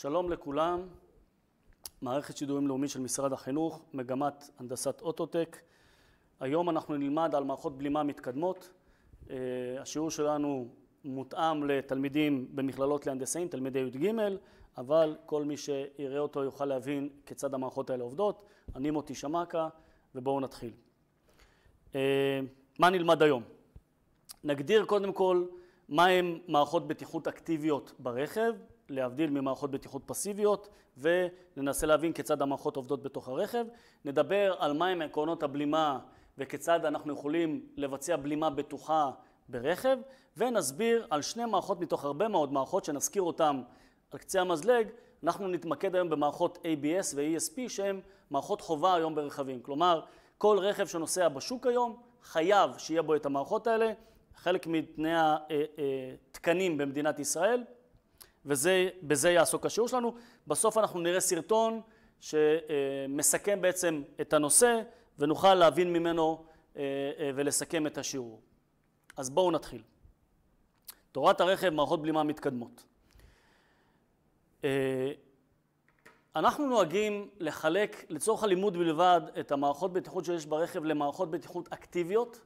שלום לכולם, מערכת שידורים לאומי של משרד החינוך, מגמת הנדסת אוטוטק. היום אנחנו נלמד על מערכות בלימה מתקדמות. אה, השיעור שלנו מותאם לתלמידים במכללות להנדסאים, תלמידי י"ג, אבל כל מי שיראה אותו יוכל להבין כיצד המערכות האלה עובדות. אני מוטי שמקה, ובואו נתחיל. אה, מה נלמד היום? נגדיר קודם כל מהם מערכות בטיחות אקטיביות ברכב, להבדיל ממערכות בטיחות פסיביות, וננסה להבין כיצד המערכות עובדות בתוך הרכב. נדבר על מהם עקרונות הבלימה וכיצד אנחנו יכולים לבצע בלימה בטוחה ברכב, ונסביר על שני מערכות מתוך הרבה מאוד מערכות שנזכיר אותן על קצה המזלג. אנחנו נתמקד היום במערכות ABS ו-ESP שהן מערכות חובה היום ברכבים. כלומר, כל רכב שנוסע בשוק היום חייב שיהיה בו את המערכות האלה. חלק מתנאי התקנים אה, אה, במדינת ישראל, ובזה יעסוק השיעור שלנו. בסוף אנחנו נראה סרטון שמסכם בעצם את הנושא ונוכל להבין ממנו אה, אה, ולסכם את השיעור. אז בואו נתחיל. תורת הרכב, מערכות בלימה מתקדמות. אה, אנחנו נוהגים לחלק לצורך הלימוד בלבד את המערכות בטיחות שיש ברכב למערכות בטיחות אקטיביות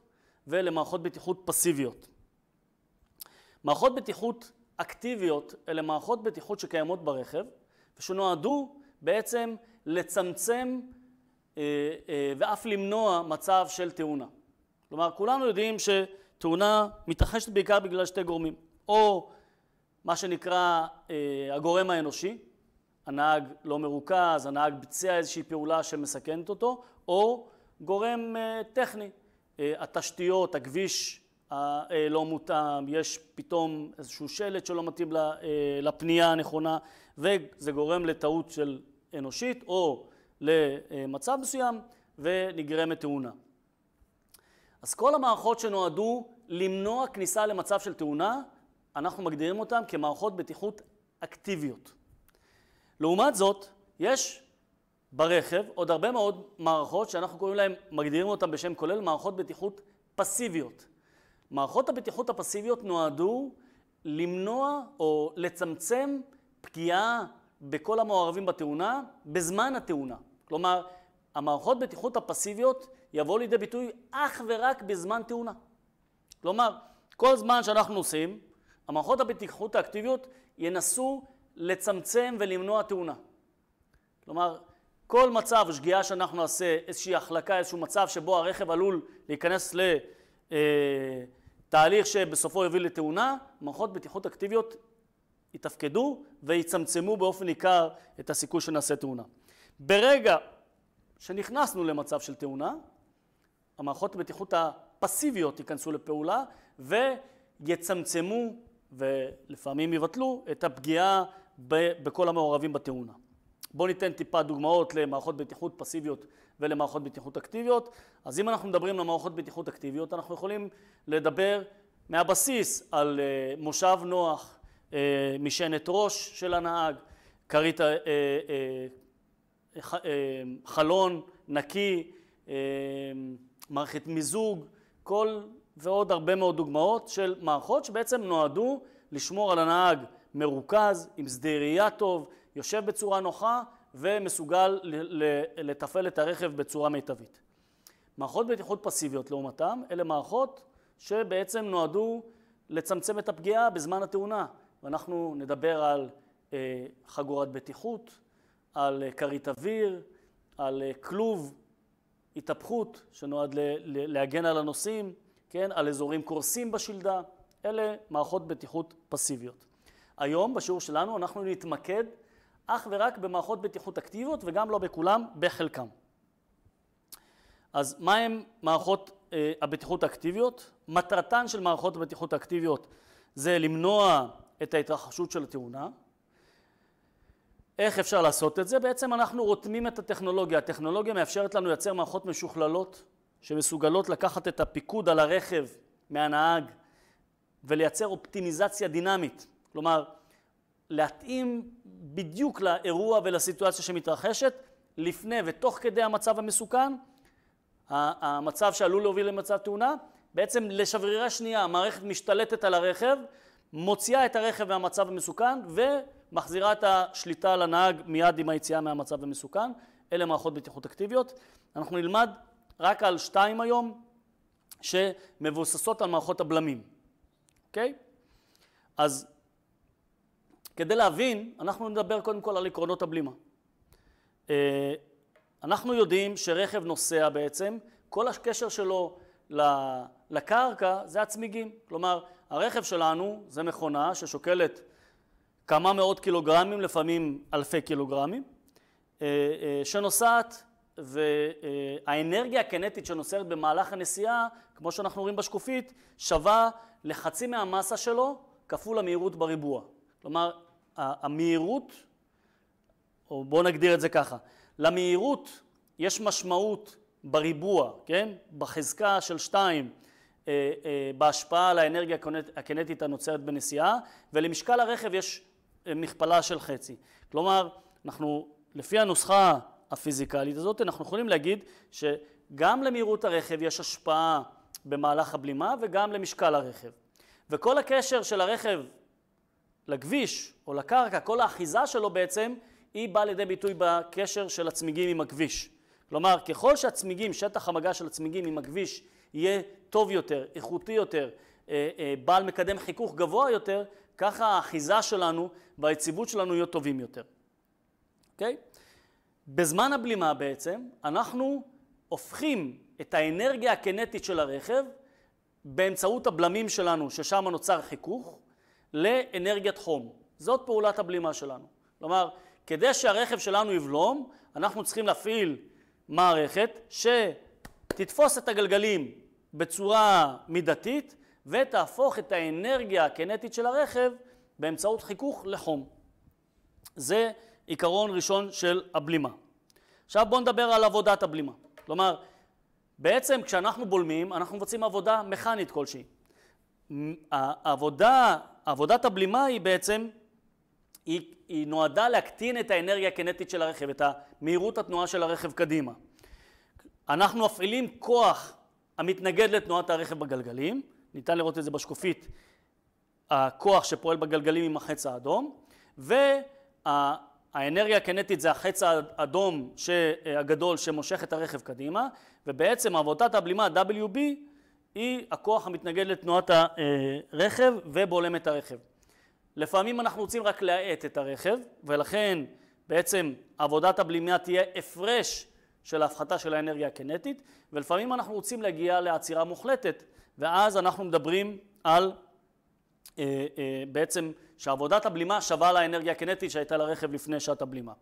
ולמערכות בטיחות פסיביות. מערכות בטיחות אקטיביות, אלה מערכות בטיחות שקיימות ברכב, ושנועדו בעצם לצמצם אה, אה, ואף למנוע מצב של תאונה. כלומר, כולנו יודעים שתאונה מתרחשת בעיקר בגלל שתי גורמים, או מה שנקרא אה, הגורם האנושי, הנהג לא מרוכז, הנהג ביצע איזושהי פעולה שמסכנת אותו, או גורם אה, טכני, אה, התשתיות, הכביש, הלא אה, מותאם, יש פתאום איזשהו שלט שלא מתאים אה, לפנייה הנכונה, וזה גורם לטעות של אנושית או למצב מסוים ונגרמת תאונה. אז כל המערכות שנועדו למנוע כניסה למצב של תאונה, אנחנו מגדירים אותן כמערכות בטיחות אקטיביות. לעומת זאת, יש ברכב עוד הרבה מאוד מערכות שאנחנו קוראים להן, מגדירים אותן בשם כולל, מערכות בטיחות פסיביות. מערכות הבטיחות הפסיביות נועדו למנוע או לצמצם פגיעה בכל המעורבים בתאונה בזמן התאונה. כלומר, המערכות בטיחות הפסיביות יבואו לידי ביטוי אך ורק בזמן תאונה. כלומר, כל זמן שאנחנו נוסעים, המערכות הבטיחות האקטיביות ינסו לצמצם ולמנוע תאונה. כלומר, כל מצב או שגיאה שאנחנו נעשה, איזושהי החלקה, איזשהו מצב שבו הרכב עלול להיכנס ל... אה, תהליך שבסופו יוביל לתאונה, מערכות בטיחות אקטיביות יתפקדו ויצמצמו באופן ניכר את הסיכוי שנעשה תאונה. ברגע שנכנסנו למצב של תאונה, המערכות בטיחות הפסיביות ייכנסו לפעולה ויצמצמו ולפעמים יבטלו את הפגיעה בכל המעורבים בתאונה. בואו ניתן טיפה דוגמאות למערכות בטיחות פסיביות ולמערכות בטיחות אקטיביות. אז אם אנחנו מדברים למערכות בטיחות אקטיביות, אנחנו יכולים לדבר מהבסיס על אה, מושב נוח, אה, משענת ראש של הנהג, כרית אה, חלון נקי, מערכת מיזוג, כל ועוד הרבה מאוד דוגמאות של מערכות שבעצם נועדו לשמור על הנהג מרוכז, עם שדה ראייה טוב, יושב בצורה נוחה ומסוגל לתפעל את הרכב בצורה מיטבית. מערכות בטיחות פסיביות לעומתם, אלה מערכות שבעצם נועדו לצמצם את הפגיעה בזמן התאונה. ואנחנו נדבר על אה, חגורת בטיחות, על אה, כרית אוויר, על אה, כלוב התהפכות שנועד ל, ל, להגן על הנוסעים, כן, על אזורים קורסים בשלדה, אלה מערכות בטיחות פסיביות. היום בשיעור שלנו אנחנו נתמקד אך ורק במערכות בטיחות אקטיביות וגם לא בכולם, בחלקם. אז מה מהם מערכות אה, הבטיחות האקטיביות? מטרתן של מערכות הבטיחות האקטיביות זה למנוע את ההתרחשות של התאונה. איך אפשר לעשות את זה? בעצם אנחנו רותמים את הטכנולוגיה. הטכנולוגיה מאפשרת לנו לייצר מערכות משוכללות שמסוגלות לקחת את הפיקוד על הרכב מהנהג ולייצר אופטימיזציה דינמית. כלומר, להתאים בדיוק לאירוע ולסיטואציה שמתרחשת, לפני ותוך כדי המצב המסוכן, המצב שעלול להוביל למצב תאונה, בעצם לשברירה שנייה המערכת משתלטת על הרכב, מוציאה את הרכב מהמצב המסוכן ומחזירה את השליטה לנהג מיד עם היציאה מהמצב המסוכן. אלה מערכות בטיחות אקטיביות. אנחנו נלמד רק על שתיים היום שמבוססות על מערכות הבלמים, אוקיי? Okay? אז כדי להבין, אנחנו נדבר קודם כל על עקרונות הבלימה. אה, אנחנו יודעים שרכב נוסע בעצם, כל הקשר שלו לקרקע זה הצמיגים. כלומר, הרכב שלנו זה מכונה ששוקלת כמה מאות קילוגרמים, לפעמים אלפי קילוגרמים, אה, אה, שנוסעת, והאנרגיה הקנטית שנוסעת במהלך הנסיעה, כמו שאנחנו רואים בשקופית, שווה לחצי מהמסה שלו כפול המהירות בריבוע. כלומר, המהירות, או בואו נגדיר את זה ככה, למהירות יש משמעות בריבוע, כן? בחזקה של שתיים, אה, אה, בהשפעה על האנרגיה הקנטית הנוצרת בנסיעה, ולמשקל הרכב יש אה, מכפלה של חצי. כלומר, אנחנו, לפי הנוסחה הפיזיקלית הזאת, אנחנו יכולים להגיד שגם למהירות הרכב יש השפעה במהלך הבלימה וגם למשקל הרכב. וכל הקשר של הרכב לכביש או לקרקע, כל האחיזה שלו בעצם, היא באה לידי ביטוי בקשר של הצמיגים עם הכביש. כלומר, ככל שהצמיגים, שטח המגע של הצמיגים עם הכביש יהיה טוב יותר, איכותי יותר, אה, אה, בעל מקדם חיכוך גבוה יותר, ככה האחיזה שלנו והיציבות שלנו יהיו טובים יותר. אוקיי? Okay? בזמן הבלימה בעצם, אנחנו הופכים את האנרגיה הקנטית של הרכב באמצעות הבלמים שלנו, ששם נוצר חיכוך, לאנרגיית חום. זאת פעולת הבלימה שלנו. כלומר, כדי שהרכב שלנו יבלום, אנחנו צריכים להפעיל מערכת שתתפוס את הגלגלים בצורה מידתית ותהפוך את האנרגיה הקנטית של הרכב באמצעות חיכוך לחום. זה עיקרון ראשון של הבלימה. עכשיו בואו נדבר על עבודת הבלימה. כלומר, בעצם כשאנחנו בולמים, אנחנו מבצעים עבודה מכנית כלשהי. העבודה עבודת הבלימה היא בעצם, היא, היא נועדה להקטין את האנרגיה הקינטית של הרכב, את מהירות התנועה של הרכב קדימה. אנחנו מפעילים כוח המתנגד לתנועת הרכב בגלגלים, ניתן לראות את זה בשקופית, הכוח שפועל בגלגלים עם החץ האדום, והאנרגיה הקינטית זה החץ האדום הגדול שמושך את הרכב קדימה, ובעצם עבודת הבלימה WB היא הכוח המתנגד לתנועת הרכב ובולם את הרכב. לפעמים אנחנו רוצים רק להאט את הרכב, ולכן בעצם עבודת הבלימה תהיה הפרש של ההפחתה של האנרגיה הקינטית, ולפעמים אנחנו רוצים להגיע לעצירה מוחלטת, ואז אנחנו מדברים על אה, אה, בעצם שעבודת הבלימה שווה לאנרגיה הקינטית שהייתה לרכב לפני שעת הבלימה.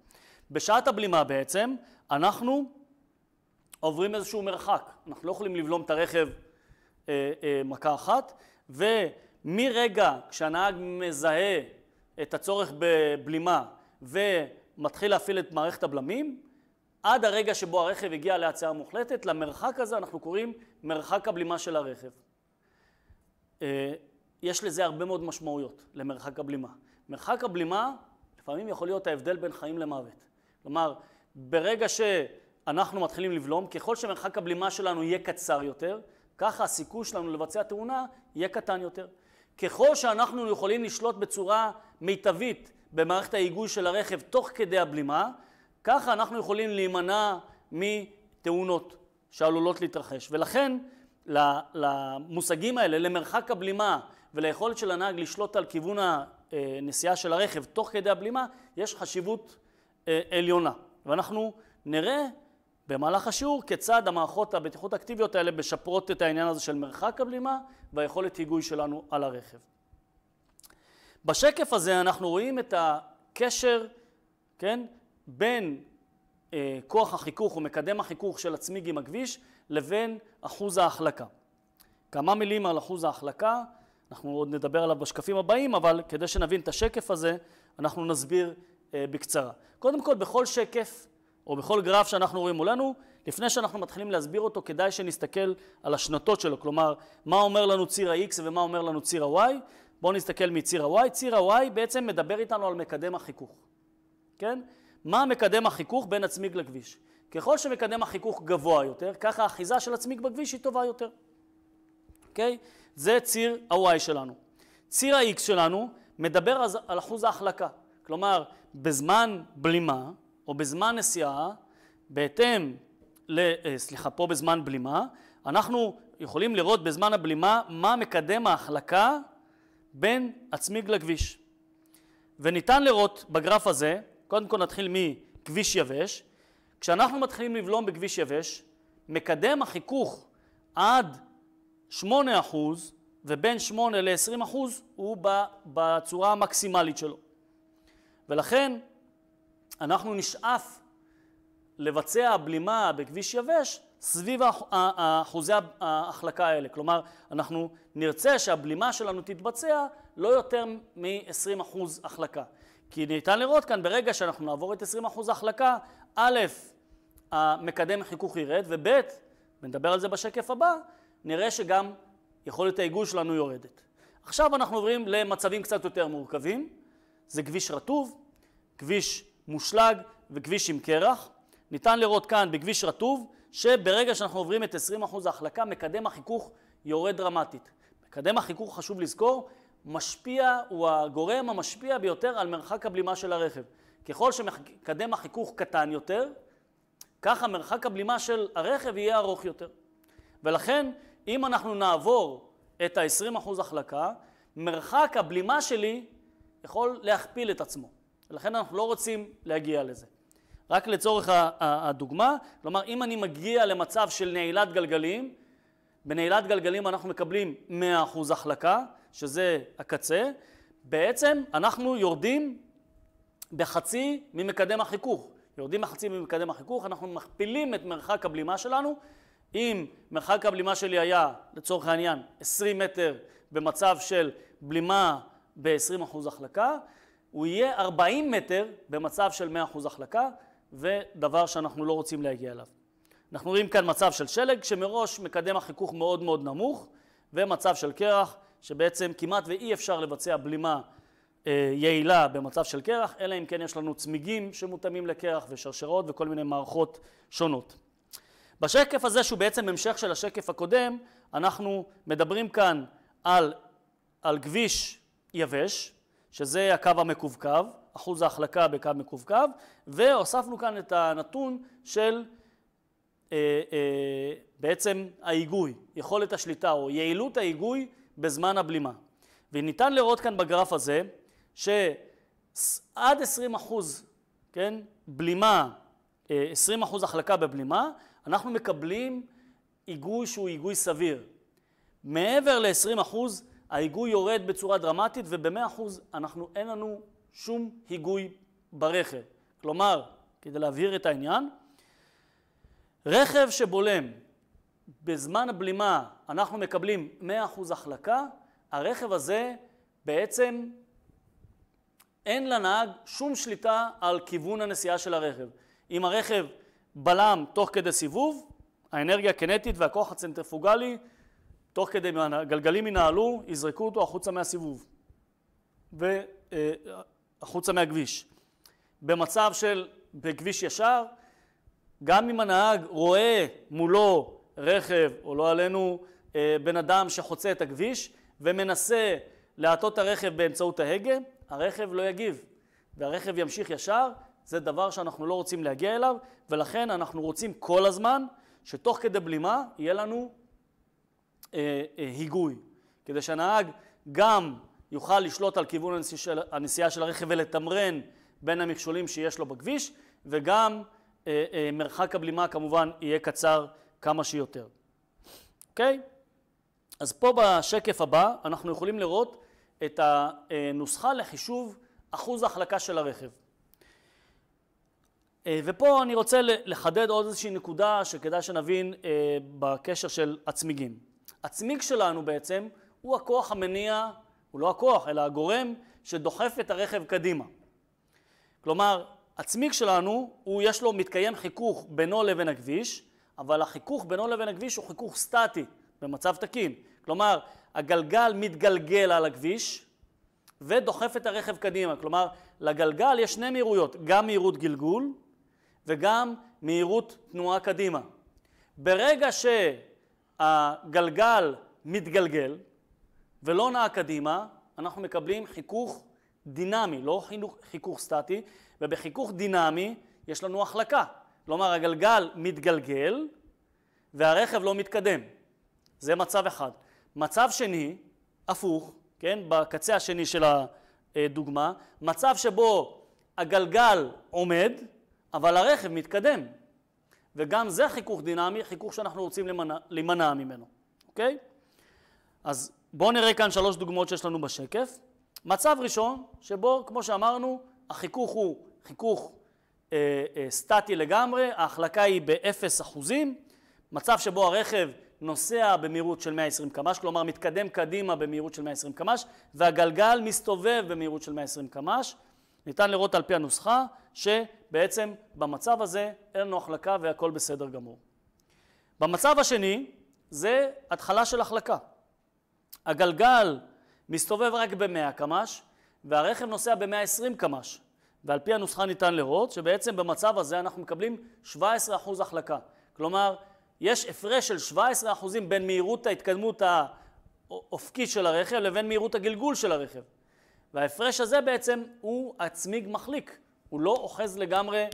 בשעת הבלימה בעצם אנחנו עוברים איזשהו מרחק, אנחנו לא יכולים לבלום את הרכב אה, אה, מכה אחת, ומרגע כשהנהג מזהה את הצורך בבלימה ומתחיל להפעיל את מערכת הבלמים, עד הרגע שבו הרכב הגיע להצעה מוחלטת, למרחק הזה אנחנו קוראים מרחק הבלימה של הרכב. אה, יש לזה הרבה מאוד משמעויות, למרחק הבלימה. מרחק הבלימה לפעמים יכול להיות ההבדל בין חיים למוות. כלומר, ברגע שאנחנו מתחילים לבלום, ככל שמרחק הבלימה שלנו יהיה קצר יותר, ככה הסיכוי שלנו לבצע תאונה יהיה קטן יותר. ככל שאנחנו יכולים לשלוט בצורה מיטבית במערכת ההיגוי של הרכב תוך כדי הבלימה, ככה אנחנו יכולים להימנע מתאונות שעלולות להתרחש. ולכן למושגים האלה, למרחק הבלימה וליכולת של הנהג לשלוט על כיוון הנסיעה של הרכב תוך כדי הבלימה, יש חשיבות אה, עליונה. ואנחנו נראה במהלך השיעור כיצד המערכות הבטיחות האקטיביות האלה משפרות את העניין הזה של מרחק הבלימה והיכולת היגוי שלנו על הרכב. בשקף הזה אנחנו רואים את הקשר, כן, בין אה, כוח החיכוך או מקדם החיכוך של הצמיג עם הכביש לבין אחוז ההחלקה. כמה מילים על אחוז ההחלקה, אנחנו עוד נדבר עליו בשקפים הבאים, אבל כדי שנבין את השקף הזה, אנחנו נסביר אה, בקצרה. קודם כל, בכל שקף או בכל גרף שאנחנו רואים מולנו, לפני שאנחנו מתחילים להסביר אותו, כדאי שנסתכל על השנתות שלו, כלומר, מה אומר לנו ציר ה-X ומה אומר לנו ציר ה-Y. בואו נסתכל מציר ה-Y. ציר ה-Y בעצם מדבר איתנו על מקדם החיכוך, כן? מה מקדם החיכוך בין הצמיג לכביש? ככל שמקדם החיכוך גבוה יותר, ככה האחיזה של הצמיג בכביש היא טובה יותר, אוקיי? Okay? זה ציר ה-Y שלנו. ציר ה-X שלנו מדבר על אחוז ההחלקה, כלומר, בזמן בלימה, או בזמן נסיעה, בהתאם, ל, אה, סליחה, פה בזמן בלימה, אנחנו יכולים לראות בזמן הבלימה מה מקדם ההחלקה בין הצמיג לכביש. וניתן לראות בגרף הזה, קודם כל נתחיל מכביש יבש, כשאנחנו מתחילים לבלום בכביש יבש, מקדם החיכוך עד 8% ובין 8 ל-20% הוא בצורה המקסימלית שלו. ולכן אנחנו נשאף לבצע בלימה בכביש יבש סביב אחוזי ההחלקה האלה. כלומר, אנחנו נרצה שהבלימה שלנו תתבצע לא יותר מ-20% החלקה. כי ניתן לראות כאן, ברגע שאנחנו נעבור את 20% החלקה, א', המקדם החיכוך ירד, וב', ונדבר על זה בשקף הבא, נראה שגם יכולת העיגול שלנו יורדת. עכשיו אנחנו עוברים למצבים קצת יותר מורכבים. זה כביש רטוב, כביש מושלג וכביש עם קרח. ניתן לראות כאן בכביש רטוב, שברגע שאנחנו עוברים את 20% ההחלקה, מקדם החיכוך יורד דרמטית. מקדם החיכוך, חשוב לזכור, משפיע, הוא הגורם המשפיע ביותר על מרחק הבלימה של הרכב. ככל שמקדם החיכוך קטן יותר, ככה מרחק הבלימה של הרכב יהיה ארוך יותר. ולכן, אם אנחנו נעבור את ה-20% החלקה, מרחק הבלימה שלי יכול להכפיל את עצמו. ולכן אנחנו לא רוצים להגיע לזה. רק לצורך הדוגמה, כלומר אם אני מגיע למצב של נעילת גלגלים, בנעילת גלגלים אנחנו מקבלים 100% החלקה, שזה הקצה, בעצם אנחנו יורדים בחצי ממקדם החיכוך. יורדים בחצי ממקדם החיכוך, אנחנו מכפילים את מרחק הבלימה שלנו. אם מרחק הבלימה שלי היה, לצורך העניין, 20 מטר במצב של בלימה ב-20% החלקה, הוא יהיה 40 מטר במצב של 100% החלקה, ודבר שאנחנו לא רוצים להגיע אליו. אנחנו רואים כאן מצב של שלג, שמראש מקדם החיכוך מאוד מאוד נמוך, ומצב של קרח, שבעצם כמעט ואי אפשר לבצע בלימה אה, יעילה במצב של קרח, אלא אם כן יש לנו צמיגים שמותאמים לקרח ושרשרות וכל מיני מערכות שונות. בשקף הזה, שהוא בעצם המשך של השקף הקודם, אנחנו מדברים כאן על, על כביש יבש, שזה הקו המקווקו, אחוז ההחלקה בקו מקווקו, והוספנו כאן את הנתון של אה, אה, בעצם ההיגוי, יכולת השליטה או יעילות ההיגוי בזמן הבלימה. וניתן לראות כאן בגרף הזה שעד 20 אחוז, כן, בלימה, 20 אה, אחוז החלקה בבלימה, אנחנו מקבלים היגוי שהוא היגוי סביר. מעבר ל-20 אחוז ההיגוי יורד בצורה דרמטית וב-100% אנחנו, אין לנו שום היגוי ברכב. כלומר, כדי להבהיר את העניין, רכב שבולם בזמן הבלימה אנחנו מקבלים 100% החלקה, הרכב הזה בעצם אין לנהג שום שליטה על כיוון הנסיעה של הרכב. אם הרכב בלם תוך כדי סיבוב, האנרגיה הקנטית והכוח הצנטריפוגלי תוך כדי הגלגלים ינהלו, יזרקו אותו החוצה מהסיבוב והחוצה אה, מהכביש. במצב של, בכביש ישר, גם אם הנהג רואה מולו רכב, או לא עלינו, אה, בן אדם שחוצה את הכביש ומנסה להטות את הרכב באמצעות ההגה, הרכב לא יגיב, והרכב ימשיך ישר, זה דבר שאנחנו לא רוצים להגיע אליו, ולכן אנחנו רוצים כל הזמן שתוך כדי בלימה יהיה לנו אה, אה, היגוי, כדי שהנהג גם יוכל לשלוט על כיוון הנסיעה של, הנסיעה של הרכב ולתמרן בין המכשולים שיש לו בכביש, וגם אה, אה, מרחק הבלימה כמובן יהיה קצר כמה שיותר. אוקיי? אז פה בשקף הבא אנחנו יכולים לראות את הנוסחה לחישוב אחוז ההחלקה של הרכב. אה, ופה אני רוצה לחדד עוד איזושהי נקודה שכדאי שנבין אה, בקשר של הצמיגים. הצמיג שלנו בעצם הוא הכוח המניע, הוא לא הכוח, אלא הגורם שדוחף את הרכב קדימה. כלומר, הצמיג שלנו, הוא יש לו, מתקיים חיכוך בינו לבין הכביש, אבל החיכוך בינו לבין הכביש הוא חיכוך סטטי, במצב תקין. כלומר, הגלגל מתגלגל על הכביש ודוחף את הרכב קדימה. כלומר, לגלגל יש שני מהירויות, גם מהירות גלגול וגם מהירות תנועה קדימה. ברגע ש... הגלגל מתגלגל ולא נע קדימה, אנחנו מקבלים חיכוך דינמי, לא חיכוך סטטי, ובחיכוך דינמי יש לנו החלקה. כלומר, הגלגל מתגלגל והרכב לא מתקדם. זה מצב אחד. מצב שני, הפוך, כן, בקצה השני של הדוגמה, מצב שבו הגלגל עומד, אבל הרכב מתקדם. וגם זה חיכוך דינמי, חיכוך שאנחנו רוצים להימנע ממנו, אוקיי? אז בואו נראה כאן שלוש דוגמאות שיש לנו בשקף. מצב ראשון, שבו, כמו שאמרנו, החיכוך הוא חיכוך אה, אה, סטטי לגמרי, ההחלקה היא ב-0 אחוזים, מצב שבו הרכב נוסע במהירות של 120 קמ"ש, כלומר מתקדם קדימה במהירות של 120 קמ"ש, והגלגל מסתובב במהירות של 120 קמ"ש. ניתן לראות על פי הנוסחה שבעצם במצב הזה אין לנו החלקה והכל בסדר גמור. במצב השני זה התחלה של החלקה. הגלגל מסתובב רק ב-100 קמ"ש והרכב נוסע ב-120 קמ"ש ועל פי הנוסחה ניתן לראות שבעצם במצב הזה אנחנו מקבלים 17% החלקה. כלומר, יש הפרש של 17% בין מהירות ההתקדמות האופקית של הרכב לבין מהירות הגלגול של הרכב. וההפרש הזה בעצם הוא הצמיג מחליק, הוא לא אוחז לגמרי אה,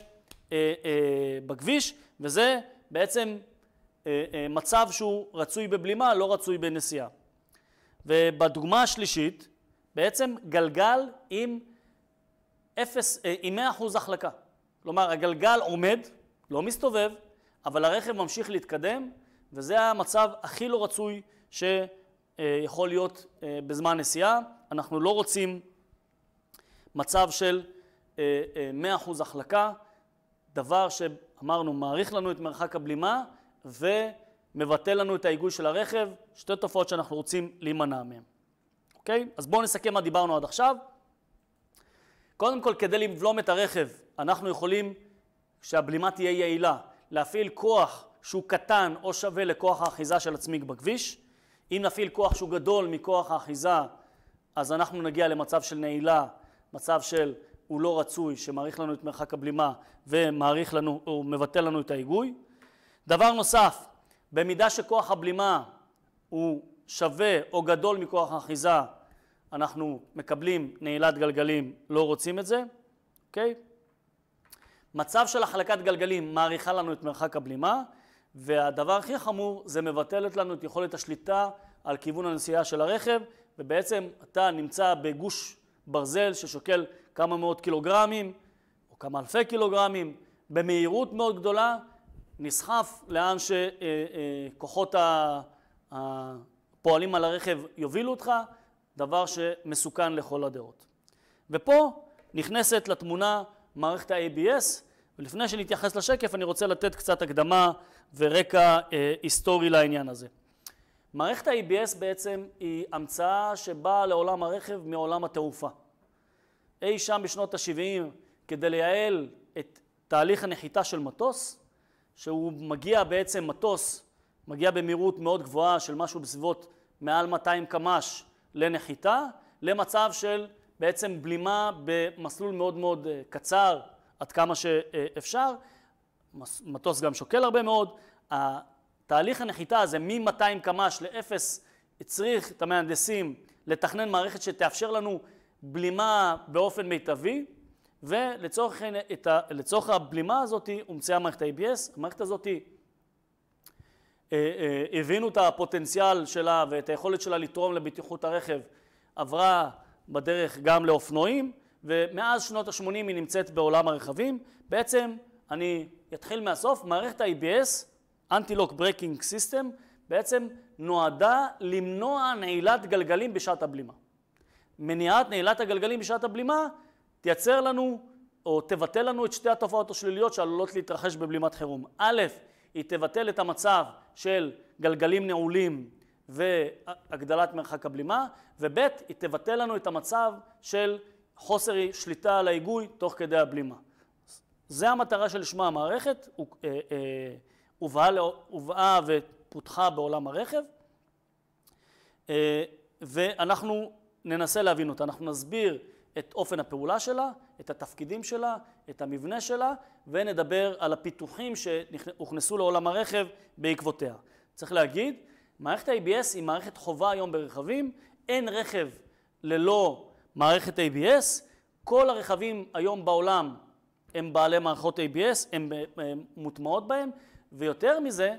אה, בכביש, וזה בעצם אה, אה, מצב שהוא רצוי בבלימה, לא רצוי בנסיעה. ובדוגמה השלישית, בעצם גלגל עם, אפס, אה, עם 100% החלקה. כלומר, הגלגל עומד, לא מסתובב, אבל הרכב ממשיך להתקדם, וזה המצב הכי לא רצוי שיכול להיות אה, בזמן נסיעה. אנחנו לא רוצים מצב של 100% אה, אה, החלקה, דבר שאמרנו מעריך לנו את מרחק הבלימה ומבטל לנו את ההיגוי של הרכב, שתי תופעות שאנחנו רוצים להימנע מהן. אוקיי? אז בואו נסכם מה דיברנו עד עכשיו. קודם כל, כדי לבלום את הרכב, אנחנו יכולים שהבלימה תהיה יעילה, להפעיל כוח שהוא קטן או שווה לכוח האחיזה של הצמיג בכביש. אם נפעיל כוח שהוא גדול מכוח האחיזה אז אנחנו נגיע למצב של נעילה, מצב של הוא לא רצוי, שמאריך לנו את מרחק הבלימה ומאריך לנו, או מבטל לנו את ההיגוי. דבר נוסף, במידה שכוח הבלימה הוא שווה או גדול מכוח האחיזה, אנחנו מקבלים נעילת גלגלים, לא רוצים את זה, אוקיי? Okay? מצב של החלקת גלגלים מאריכה לנו את מרחק הבלימה, והדבר הכי חמור זה מבטלת לנו את יכולת השליטה על כיוון הנסיעה של הרכב ובעצם אתה נמצא בגוש ברזל ששוקל כמה מאות קילוגרמים, או כמה אלפי קילוגרמים, במהירות מאוד גדולה, נסחף לאן שכוחות הפועלים על הרכב יובילו אותך, דבר שמסוכן לכל הדעות. ופה נכנסת לתמונה מערכת ה-ABS, ולפני שנתייחס לשקף אני רוצה לתת קצת הקדמה ורקע אה, היסטורי לעניין הזה. מערכת ה ebs בעצם היא המצאה שבאה לעולם הרכב מעולם התעופה. אי שם בשנות ה-70 כדי לייעל את תהליך הנחיתה של מטוס, שהוא מגיע בעצם, מטוס מגיע במהירות מאוד גבוהה של משהו בסביבות מעל 200 קמ"ש לנחיתה, למצב של בעצם בלימה במסלול מאוד מאוד אה, קצר עד כמה שאפשר. מטוס גם שוקל הרבה מאוד, תהליך הנחיתה הזה מ-200 קמ"ש לאפס צריך את המהנדסים לתכנן מערכת שתאפשר לנו בלימה באופן מיטבי, ולצורך הבלימה הזאת הומצאה מערכת ה-ABS. המערכת הזאת אה, אה, הבינו את הפוטנציאל שלה ואת היכולת שלה לתרום לבטיחות הרכב, עברה בדרך גם לאופנועים, ומאז שנות ה-80 היא נמצאת בעולם הרכבים. בעצם, אני אתחיל מהסוף, מערכת ה-ABS אנטי-לוק ברקינג סיסטם בעצם נועדה למנוע נעילת גלגלים בשעת הבלימה. מניעת נעילת הגלגלים בשעת הבלימה תייצר לנו או תבטל לנו את שתי התופעות השליליות שעלולות להתרחש בבלימת חירום. א', היא תבטל את המצב של גלגלים נעולים והגדלת מרחק הבלימה, וב', היא תבטל לנו את המצב של חוסר שליטה על ההיגוי תוך כדי הבלימה. זה המטרה שלשמה המערכת. הוא, אה, אה, לא- הובאה, ופותחה בעולם הרכב, אה, ואנחנו ננסה להבין אותה. אנחנו נסביר את אופן הפעולה שלה, את התפקידים שלה, את המבנה שלה, ונדבר על הפיתוחים שהוכנסו לעולם הרכב בעקבותיה. צריך להגיד, מערכת ה-ABS היא מערכת חובה היום ברכבים, אין רכב ללא מערכת ABS, כל הרכבים היום בעולם הם בעלי מערכות ABS, הן מוטמעות בהם, ויותר מזה,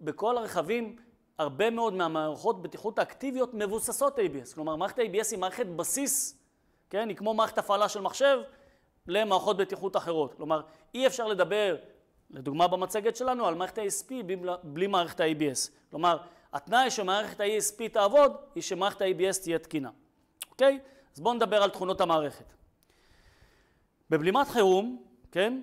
בכל הרכבים, הרבה מאוד מהמערכות בטיחות האקטיביות מבוססות ABS. כלומר, מערכת ABS היא מערכת בסיס, כן? היא כמו מערכת הפעלה של מחשב למערכות בטיחות אחרות. כלומר, אי אפשר לדבר, לדוגמה במצגת שלנו, על מערכת ה asp בלי מערכת ה-ABS. כלומר, התנאי שמערכת ה asp תעבוד, היא שמערכת ה-ABS תהיה תקינה. אוקיי? אז בואו נדבר על תכונות המערכת. בבלימת חירום, כן?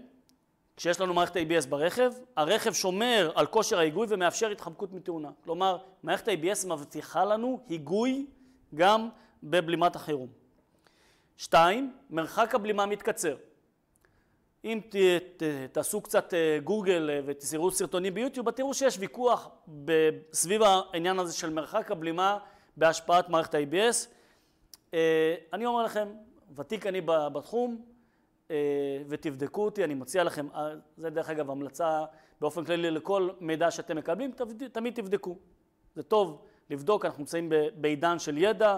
כשיש לנו מערכת ABS ברכב, הרכב שומר על כושר ההיגוי ומאפשר התחמקות מתאונה. כלומר, מערכת ABS מבטיחה לנו היגוי גם בבלימת החירום. שתיים, מרחק הבלימה מתקצר. אם ת, ת, תעשו קצת אה, גוגל אה, ותסירו סרטונים ביוטיוב, תראו שיש ויכוח ב, סביב העניין הזה של מרחק הבלימה בהשפעת מערכת ה-ABS. אה, אני אומר לכם, ותיק אני בתחום, אה, ותבדקו אותי, אני מציע לכם, אה, זה דרך אגב המלצה באופן כללי לכל מידע שאתם מקבלים, תמיד תבדקו. זה טוב לבדוק, אנחנו נמצאים בעידן של ידע,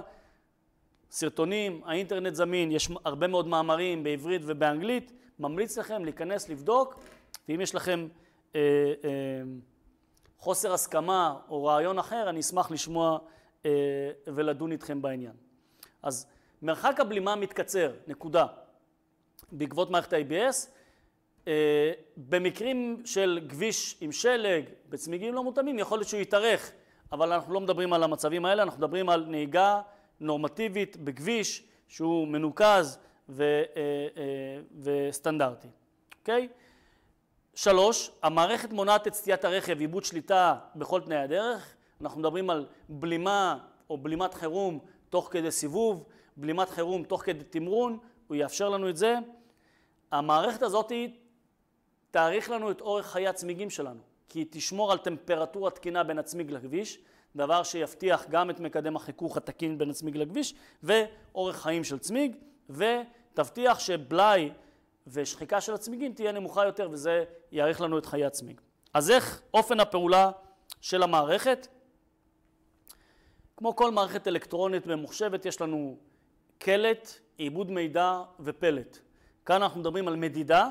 סרטונים, האינטרנט זמין, יש הרבה מאוד מאמרים בעברית ובאנגלית, ממליץ לכם להיכנס, לבדוק, ואם יש לכם אה, אה, חוסר הסכמה או רעיון אחר, אני אשמח לשמוע אה, ולדון איתכם בעניין. אז מרחק הבלימה מתקצר, נקודה. בעקבות מערכת ה-ABS. אה, במקרים של כביש עם שלג, בצמיגים לא מותאמים, יכול להיות שהוא יתארך, אבל אנחנו לא מדברים על המצבים האלה, אנחנו מדברים על נהיגה נורמטיבית בכביש שהוא מנוקז ו, אה, אה, וסטנדרטי, אוקיי? שלוש, המערכת מונעת את סטיית הרכב, עיבוד שליטה בכל תנאי הדרך. אנחנו מדברים על בלימה או בלימת חירום תוך כדי סיבוב, בלימת חירום תוך כדי תמרון, הוא יאפשר לנו את זה. המערכת הזאת תאריך לנו את אורך חיי הצמיגים שלנו, כי היא תשמור על טמפרטורה תקינה בין הצמיג לכביש, דבר שיבטיח גם את מקדם החיכוך התקין בין הצמיג לכביש, ואורך חיים של צמיג, ותבטיח שבלאי ושחיקה של הצמיגים תהיה נמוכה יותר, וזה יאריך לנו את חיי הצמיג. אז איך אופן הפעולה של המערכת? כמו כל מערכת אלקטרונית ממוחשבת, יש לנו קלט עיבוד מידע ופלט. כאן אנחנו מדברים על מדידה,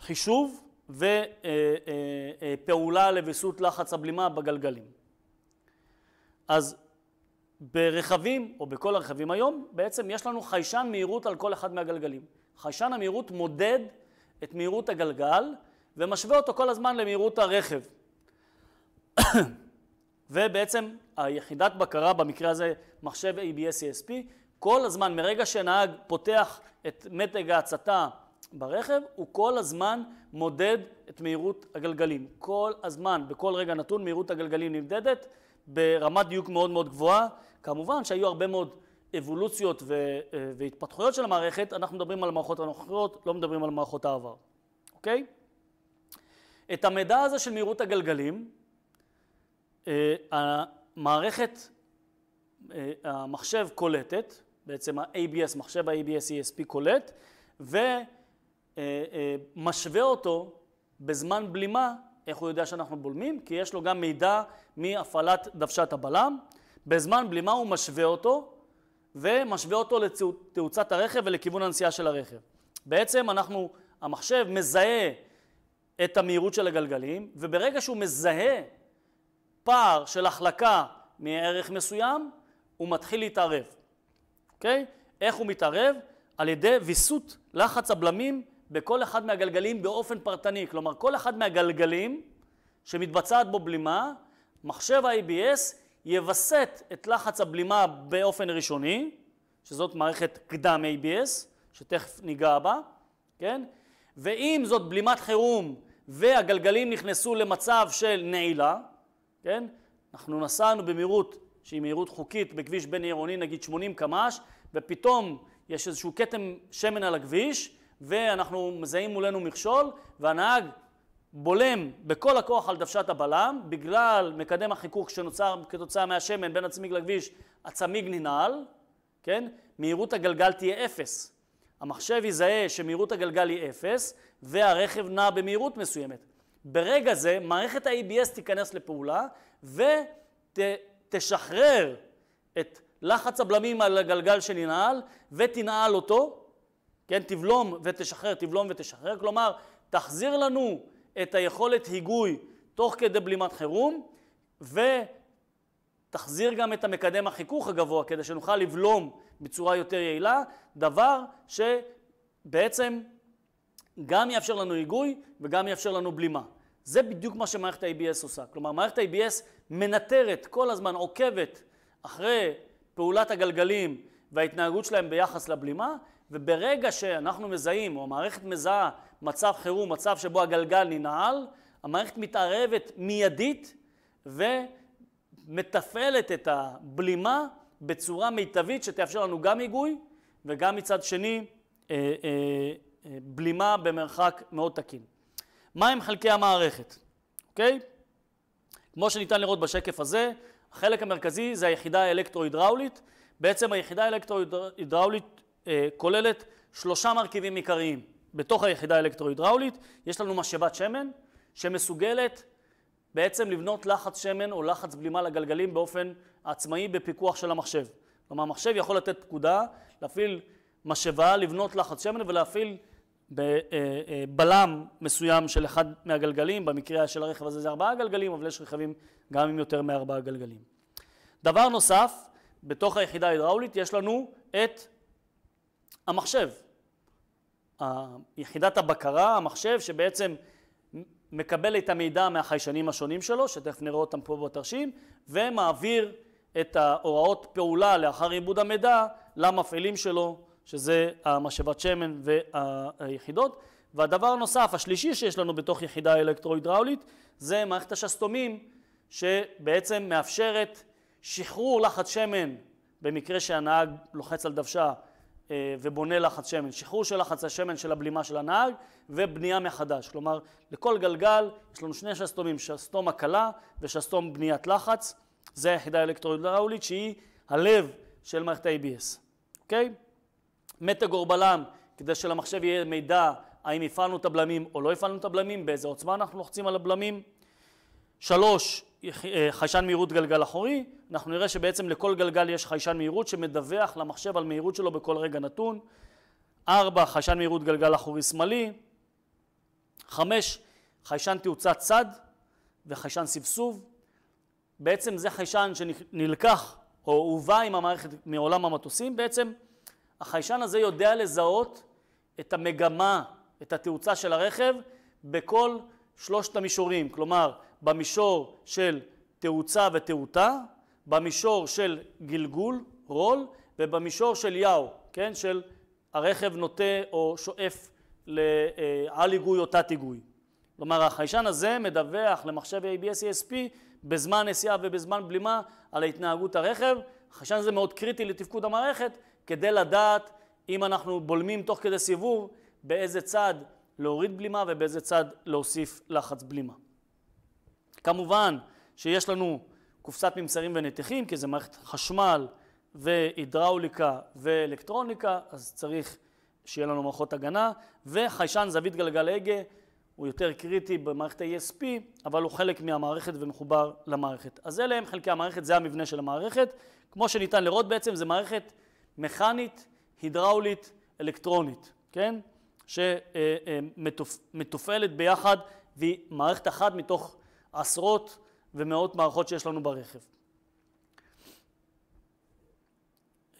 חישוב ופעולה לביסות לחץ הבלימה בגלגלים. אז ברכבים, או בכל הרכבים היום, בעצם יש לנו חיישן מהירות על כל אחד מהגלגלים. חיישן המהירות מודד את מהירות הגלגל ומשווה אותו כל הזמן למהירות הרכב. ובעצם היחידת בקרה, במקרה הזה מחשב ABS-ESP, כל הזמן, מרגע שנהג פותח את מתג ההצתה ברכב, הוא כל הזמן מודד את מהירות הגלגלים. כל הזמן, בכל רגע נתון, מהירות הגלגלים נמדדת ברמת דיוק מאוד מאוד גבוהה. כמובן שהיו הרבה מאוד אבולוציות ו- אה, והתפתחויות של המערכת, אנחנו מדברים על המערכות הנוכחיות, לא מדברים על מערכות העבר, אוקיי? את המידע הזה של מהירות הגלגלים, אה, המערכת, אה, המחשב קולטת, בעצם ה-ABS, מחשב ה-ABS ESP קולט, ומשווה אותו בזמן בלימה, איך הוא יודע שאנחנו בולמים? כי יש לו גם מידע מהפעלת דוושת הבלם. בזמן בלימה הוא משווה אותו, ומשווה אותו לתאוצת הרכב ולכיוון הנסיעה של הרכב. בעצם אנחנו, המחשב מזהה את המהירות של הגלגלים, וברגע שהוא מזהה פער של החלקה מערך מסוים, הוא מתחיל להתערב. אוקיי? איך הוא מתערב? על ידי ויסות לחץ הבלמים בכל אחד מהגלגלים באופן פרטני. כלומר, כל אחד מהגלגלים שמתבצעת בו בלימה, מחשב ה ibs יווסת את לחץ הבלימה באופן ראשוני, שזאת מערכת קדם ABS, שתכף ניגע בה, כן? ואם זאת בלימת חירום והגלגלים נכנסו למצב של נעילה, כן? אנחנו נסענו במהירות שהיא מהירות חוקית בכביש בין עירוני נגיד 80 קמ"ש, ופתאום יש איזשהו כתם שמן על הכביש, ואנחנו מזהים מולנו מכשול, והנהג בולם בכל הכוח על דוושת הבלם, בגלל מקדם החיכוך שנוצר כתוצאה מהשמן בין הצמיג לכביש, הצמיג ננעל, כן? מהירות הגלגל תהיה אפס. המחשב יזהה שמהירות הגלגל היא אפס, והרכב נע במהירות מסוימת. ברגע זה, מערכת ה-ABS תיכנס לפעולה ותשחרר את לחץ הבלמים על הגלגל שננעל, ותנעל אותו, כן, תבלום ותשחרר, תבלום ותשחרר, כלומר, תחזיר לנו את היכולת היגוי תוך כדי בלימת חירום, ותחזיר גם את המקדם החיכוך הגבוה, כדי שנוכל לבלום בצורה יותר יעילה, דבר שבעצם גם יאפשר לנו היגוי וגם יאפשר לנו בלימה. זה בדיוק מה שמערכת ה-ABS עושה. כלומר, מערכת ה-ABS מנטרת כל הזמן, עוקבת אחרי פעולת הגלגלים וההתנהגות שלהם ביחס לבלימה, וברגע שאנחנו מזהים, או המערכת מזהה מצב חירום, מצב שבו הגלגל ננעל, המערכת מתערבת מיידית ומתפעלת את הבלימה בצורה מיטבית שתאפשר לנו גם היגוי וגם מצד שני אה, אה, אה, בלימה במרחק מאוד תקין. מהם חלקי המערכת, אוקיי? כמו שניתן לראות בשקף הזה, החלק המרכזי זה היחידה האלקטרו-הידראולית. בעצם היחידה האלקטרואידראולית אה, כוללת שלושה מרכיבים עיקריים. בתוך היחידה האלקטרו-הידראולית. יש לנו משאבת שמן, שמסוגלת בעצם לבנות לחץ שמן או לחץ בלימה לגלגלים באופן עצמאי בפיקוח של המחשב. כלומר, המחשב יכול לתת פקודה, להפעיל משאבה, לבנות לחץ שמן ולהפעיל בבלם אה, אה, מסוים של אחד מהגלגלים, במקרה של הרכב הזה זה ארבעה גלגלים, אבל יש רכבים גם עם יותר מארבעה גלגלים. דבר נוסף, בתוך היחידה ההידראולית יש לנו את המחשב. יחידת הבקרה, המחשב שבעצם מקבל את המידע מהחיישנים השונים שלו, שתכף נראה אותם פה בתרשים, ומעביר את ההוראות פעולה לאחר עיבוד המידע למפעילים שלו שזה המשאבת שמן והיחידות. והדבר הנוסף, השלישי שיש לנו בתוך יחידה אלקטרואידראולית, זה מערכת השסתומים, שבעצם מאפשרת שחרור לחץ שמן במקרה שהנהג לוחץ על דוושה אה, ובונה לחץ שמן, שחרור של לחץ השמן של הבלימה של הנהג ובנייה מחדש. כלומר, לכל גלגל יש לנו שני שסתומים, שסתום הקלה ושסתום בניית לחץ. זה היחידה האלקטרואידראולית שהיא הלב של מערכת ה-ABS, אוקיי? Okay? מטה גורבלם, כדי שלמחשב יהיה מידע האם הפעלנו את הבלמים או לא הפעלנו את הבלמים, באיזה עוצמה אנחנו לוחצים על הבלמים. שלוש, אה, חיישן מהירות גלגל אחורי, אנחנו נראה שבעצם לכל גלגל יש חיישן מהירות שמדווח למחשב על מהירות שלו בכל רגע נתון. ארבע, חיישן מהירות גלגל אחורי שמאלי. חמש, חיישן תאוצת צד וחיישן סבסוב. בעצם זה חיישן שנלקח או הובא עם המערכת מעולם המטוסים, בעצם החיישן הזה יודע לזהות את המגמה, את התאוצה של הרכב, בכל שלושת המישורים. כלומר, במישור של תאוצה ותאותה, במישור של גלגול, רול, ובמישור של יאו, כן? של הרכב נוטה או שואף לעל היגוי או תת היגוי. כלומר, החיישן הזה מדווח למחשב ABS-ESP בזמן נסיעה ובזמן בלימה על התנהגות הרכב. החיישן הזה מאוד קריטי לתפקוד המערכת, כדי לדעת אם אנחנו בולמים תוך כדי סיבוב, באיזה צד להוריד בלימה ובאיזה צד להוסיף לחץ בלימה. כמובן שיש לנו קופסת ממסרים ונתיחים כי זה מערכת חשמל והידראוליקה ואלקטרוניקה, אז צריך שיהיה לנו מערכות הגנה, וחיישן זווית גלגל הגה הוא יותר קריטי במערכת ה-ESP, אבל הוא חלק מהמערכת ומחובר למערכת. אז אלה הם חלקי המערכת, זה המבנה של המערכת. כמו שניתן לראות בעצם, זו מערכת מכנית, הידראולית, אלקטרונית, כן? שמתופעלת ביחד והיא מערכת אחת מתוך עשרות ומאות מערכות שיש לנו ברכב.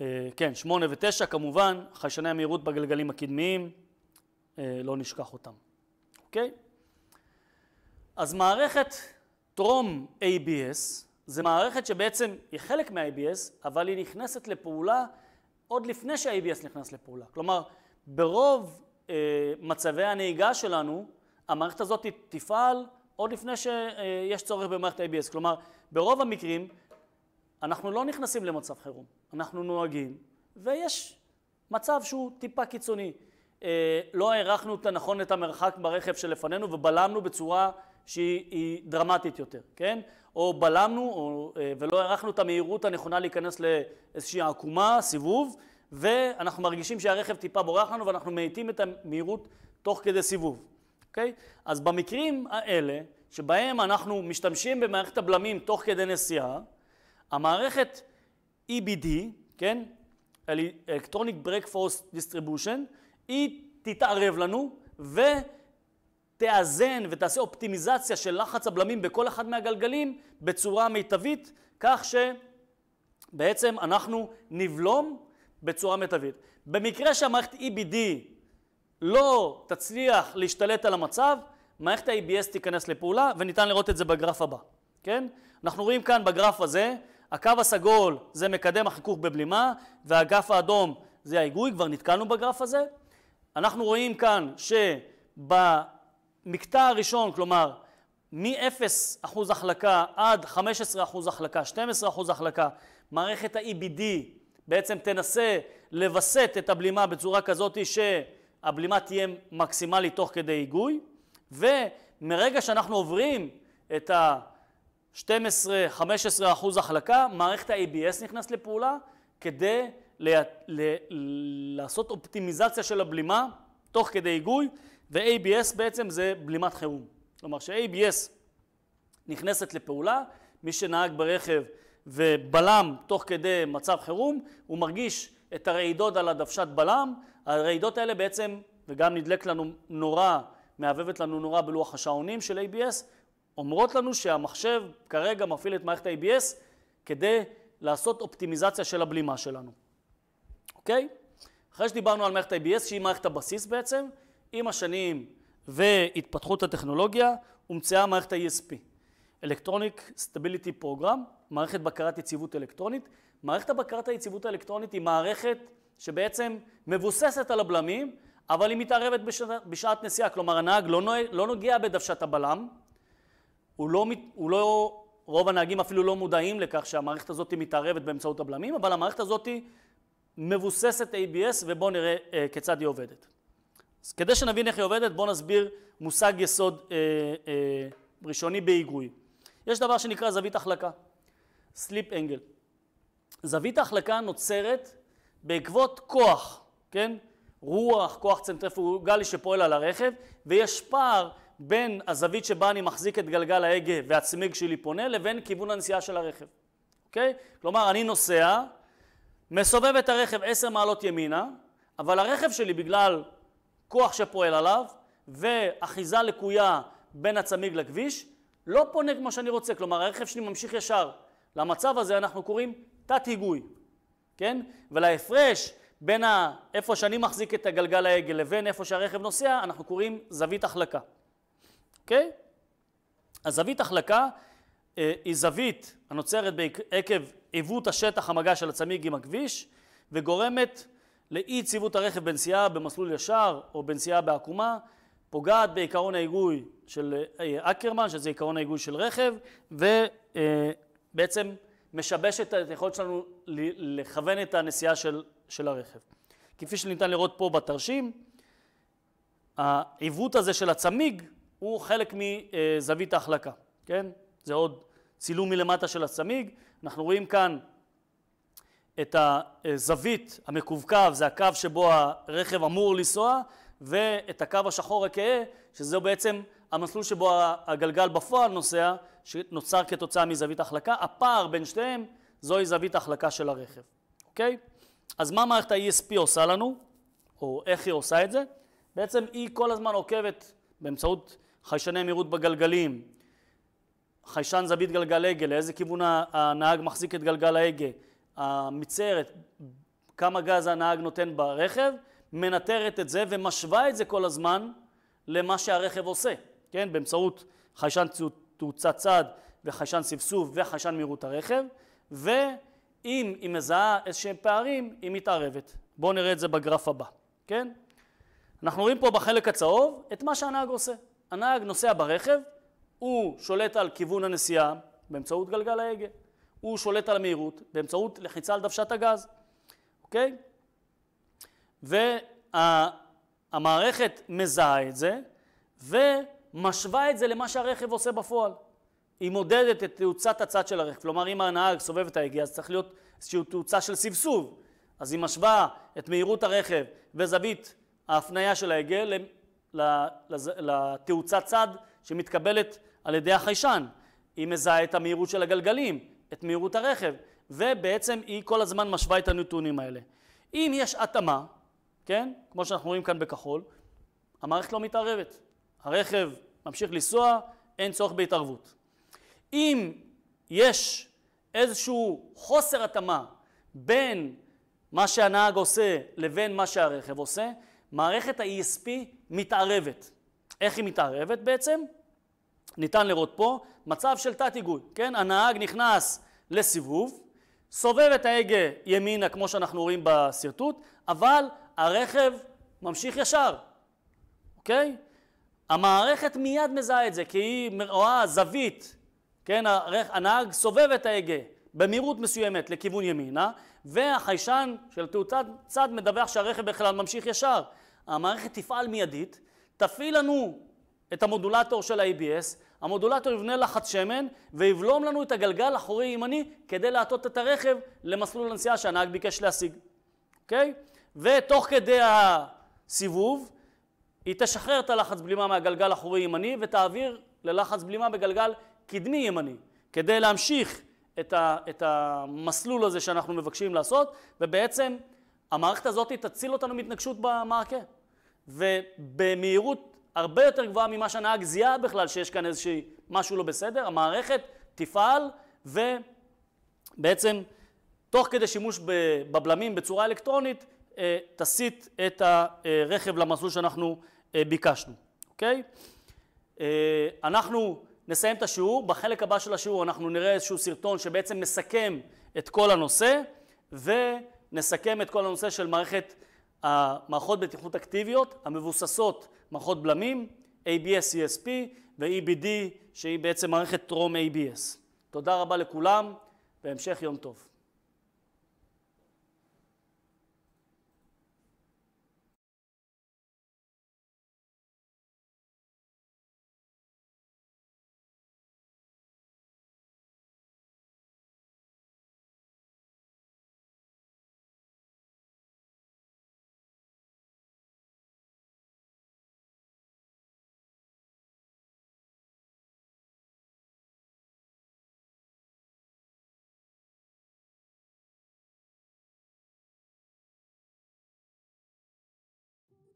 אה, כן, שמונה ותשע כמובן, חיישני המהירות בגלגלים הקדמיים, אה, לא נשכח אותם, אוקיי? אז מערכת טרום ABS זה מערכת שבעצם היא חלק מה-ABS, אבל היא נכנסת לפעולה עוד לפני שה-ABS נכנס לפעולה. כלומר, ברוב אה, מצבי הנהיגה שלנו, המערכת הזאת תפעל עוד לפני שיש אה, צורך במערכת ה ABS. כלומר, ברוב המקרים אנחנו לא נכנסים למצב חירום, אנחנו נוהגים, ויש מצב שהוא טיפה קיצוני. אה, לא הערכנו נכון את המרחק ברכב שלפנינו ובלמנו בצורה שהיא דרמטית יותר, כן? או בלמנו או, אה, ולא הערכנו את המהירות הנכונה להיכנס לאיזושהי עקומה, סיבוב, ואנחנו מרגישים שהרכב טיפה בורח לנו ואנחנו מאיטים את המהירות תוך כדי סיבוב, אוקיי? אז במקרים האלה, שבהם אנחנו משתמשים במערכת הבלמים תוך כדי נסיעה, המערכת EBD, כן? Electronic Break Force Distribution, היא תתערב לנו, ו... תאזן ותעשה אופטימיזציה של לחץ הבלמים בכל אחד מהגלגלים בצורה מיטבית, כך שבעצם אנחנו נבלום בצורה מיטבית. במקרה שהמערכת EBD לא תצליח להשתלט על המצב, מערכת ה-EBS תיכנס לפעולה, וניתן לראות את זה בגרף הבא, כן? אנחנו רואים כאן בגרף הזה, הקו הסגול זה מקדם החיכוך בבלימה, והגף האדום זה ההיגוי, כבר נתקלנו בגרף הזה. אנחנו רואים כאן שב... המקטע הראשון, כלומר, מ-0% החלקה עד 15% החלקה, 12% החלקה, מערכת ה-EBD בעצם תנסה לווסת את הבלימה בצורה כזאת שהבלימה תהיה מקסימלית תוך כדי היגוי, ומרגע שאנחנו עוברים את ה-12-15% החלקה, מערכת ה-ABS נכנסת לפעולה כדי ל- ל- לעשות אופטימיזציה של הבלימה תוך כדי היגוי, ו-ABS בעצם זה בלימת חירום. כלומר, כש abs נכנסת לפעולה, מי שנהג ברכב ובלם תוך כדי מצב חירום, הוא מרגיש את הרעידות על הדוושת בלם, הרעידות האלה בעצם, וגם נדלק לנו נורה, מהבהבת לנו נורה בלוח השעונים של ABS, אומרות לנו שהמחשב כרגע מפעיל את מערכת ה-ABS כדי לעשות אופטימיזציה של הבלימה שלנו, אוקיי? אחרי שדיברנו על מערכת ה-ABS, שהיא מערכת הבסיס בעצם, עם השנים והתפתחות הטכנולוגיה הומצאה מערכת ה-ESP, Electronic Stability Program, מערכת בקרת יציבות אלקטרונית. מערכת הבקרת היציבות האלקטרונית היא מערכת שבעצם מבוססת על הבלמים, אבל היא מתערבת בשעת, בשעת נסיעה, כלומר הנהג לא, נוה, לא נוגע בדוושת הבלם, הוא לא, הוא לא, רוב הנהגים אפילו לא מודעים לכך שהמערכת הזאת מתערבת באמצעות הבלמים, אבל המערכת הזאת מבוססת ABS ובואו נראה אה, כיצד היא עובדת. אז כדי שנבין איך היא עובדת, בואו נסביר מושג יסוד אה, אה, ראשוני בהיגוי. יש דבר שנקרא זווית החלקה, סליפ אנגל. זווית החלקה נוצרת בעקבות כוח, כן? רוח, כוח צנטריפוגלי שפועל על הרכב, ויש פער בין הזווית שבה אני מחזיק את גלגל ההגה והצמיג שלי פונה, לבין כיוון הנסיעה של הרכב, אוקיי? כלומר, אני נוסע, מסובב את הרכב עשר מעלות ימינה, אבל הרכב שלי בגלל כוח שפועל עליו ואחיזה לקויה בין הצמיג לכביש, לא פונה כמו שאני רוצה, כלומר הרכב שלי ממשיך ישר. למצב הזה אנחנו קוראים תת-היגוי, כן? ולהפרש בין ה... איפה שאני מחזיק את הגלגל ההגה לבין איפה שהרכב נוסע, אנחנו קוראים זווית החלקה, אוקיי? Okay? אז זווית החלקה אה, היא זווית הנוצרת בעק... עקב עיוות השטח המגע של הצמיג עם הכביש וגורמת לאי יציבות הרכב בנסיעה במסלול ישר או בנסיעה בעקומה, פוגעת בעיקרון ההיגוי של אה, אקרמן, שזה עיקרון ההיגוי של רכב, ובעצם אה, משבשת את היכולת שלנו לכוון את הנסיעה של, של הרכב. כפי שניתן לראות פה בתרשים, העיוות הזה של הצמיג הוא חלק מזווית ההחלקה, כן? זה עוד צילום מלמטה של הצמיג. אנחנו רואים כאן את הזווית המקווקו, זה הקו שבו הרכב אמור לנסוע, ואת הקו השחור הכהה, שזהו בעצם המסלול שבו הגלגל בפועל נוסע, שנוצר כתוצאה מזווית החלקה. הפער בין שתיהם זוהי זווית החלקה של הרכב, אוקיי? אז מה מערכת ה-ESP עושה לנו, או איך היא עושה את זה? בעצם היא כל הזמן עוקבת באמצעות חיישני מהירות בגלגלים, חיישן זווית גלגל הגה, לאיזה כיוון הנהג מחזיק את גלגל ההגה, המצערת, כמה גז הנהג נותן ברכב, מנטרת את זה ומשווה את זה כל הזמן למה שהרכב עושה, כן? באמצעות חיישן תאוצת צד וחיישן סבסוב וחיישן מהירות הרכב, ואם היא מזהה איזשהם פערים, היא מתערבת. בואו נראה את זה בגרף הבא, כן? אנחנו רואים פה בחלק הצהוב את מה שהנהג עושה. הנהג נוסע ברכב, הוא שולט על כיוון הנסיעה באמצעות גלגל ההגה. הוא שולט על המהירות באמצעות לחיצה על דוושת הגז, אוקיי? והמערכת וה, מזהה את זה ומשווה את זה למה שהרכב עושה בפועל. היא מודדת את תאוצת הצד של הרכב, כלומר אם הנהג סובב את ההגה אז צריך להיות איזושהי תאוצה של סבסוב, אז היא משווה את מהירות הרכב וזווית ההפניה של ההגה לתאוצת צד שמתקבלת על ידי החיישן. היא מזהה את המהירות של הגלגלים, את מהירות הרכב, ובעצם היא כל הזמן משווה את הנתונים האלה. אם יש התאמה, כן, כמו שאנחנו רואים כאן בכחול, המערכת לא מתערבת. הרכב ממשיך לנסוע, אין צורך בהתערבות. אם יש איזשהו חוסר התאמה בין מה שהנהג עושה לבין מה שהרכב עושה, מערכת ה-ESP מתערבת. איך היא מתערבת בעצם? ניתן לראות פה מצב של תת-היגוי, כן? הנהג נכנס לסיבוב, סובב את ההגה ימינה כמו שאנחנו רואים בשרטוט, אבל הרכב ממשיך ישר, אוקיי? המערכת מיד מזהה את זה, כי היא רואה זווית, כן, הנהג סובב את ההגה במהירות מסוימת לכיוון ימינה, והחיישן של תאוצת צד מדווח שהרכב בכלל ממשיך ישר. המערכת תפעל מיידית, תפעיל לנו את המודולטור של ה-ABS, המודולטור יבנה לחץ שמן ויבלום לנו את הגלגל אחורי ימני כדי להטות את הרכב למסלול הנסיעה שהנהג ביקש להשיג, אוקיי? Okay? ותוך כדי הסיבוב היא תשחרר את הלחץ בלימה מהגלגל אחורי ימני ותעביר ללחץ בלימה בגלגל קדמי ימני כדי להמשיך את, ה, את המסלול הזה שאנחנו מבקשים לעשות ובעצם המערכת הזאת תציל אותנו מהתנגשות במעקה ובמהירות הרבה יותר גבוהה ממה שהנהג זיהה בכלל שיש כאן איזשהי משהו לא בסדר, המערכת תפעל ובעצם תוך כדי שימוש בבלמים בצורה אלקטרונית אה, תסיט את הרכב למסלול שאנחנו אה, ביקשנו, אוקיי? אה, אנחנו נסיים את השיעור, בחלק הבא של השיעור אנחנו נראה איזשהו סרטון שבעצם מסכם את כל הנושא ונסכם את כל הנושא של מערכת, המערכות בטיחות אקטיביות המבוססות מערכות בלמים, ABS-ESP ו-EBD שהיא בעצם מערכת טרום ABS. תודה רבה לכולם, והמשך יום טוב.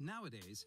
Nowadays